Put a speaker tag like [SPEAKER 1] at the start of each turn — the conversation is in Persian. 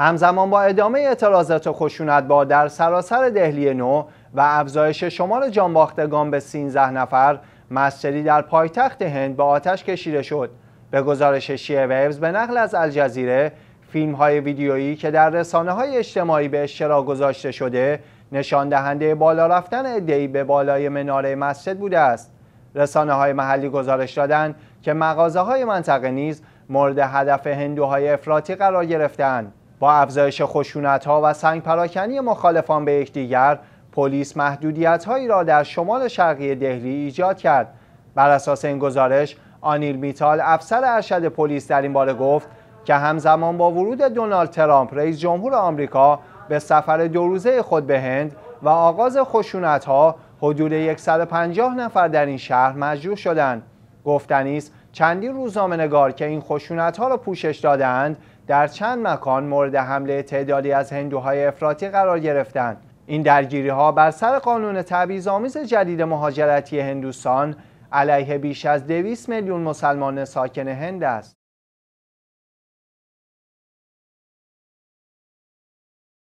[SPEAKER 1] همزمان با ادامه اعتراضات و با در سراسر دهلی نو و افزایش شمار جانباختگان به 13 نفر مسجدی در پایتخت هند به آتش کشیده شد به گزارش شیعه ویوز به نقل از الجزیره فیلم های ویدیویی که در رسانه های اجتماعی به اشتراک گذاشته شده نشان دهنده بالا رفتن ادعی به بالای مناره مسجد بوده است رسانه های محلی گزارش دادند که مغازه های منطقه نیز مورد هدف هندوهای افراطی قرار گرفتند با افزایش خشونت ها و سنگ پراکنی مخالفان به یکدیگر پلیس محدودیت هایی را در شمال شرقی دهلی ایجاد کرد بر اساس این گزارش آنیل میتال افسر ارشد پلیس در این باره گفت که همزمان با ورود دونالد ترامپ رئیس جمهور آمریکا به سفر دو روزه خود به هند و آغاز خشونت ها حدود 150 نفر در این شهر مجروح شدند گفتنی چندین روزنامه که این خشونت ها را پوشش دادند در چند مکان مورد حمله تعدادی از هندوهای افراطی قرار گرفتند این درگیری ها بر سر قانون آمیز جدید مهاجرتی هندوستان علیه بیش از 200 میلیون مسلمان ساکن هند است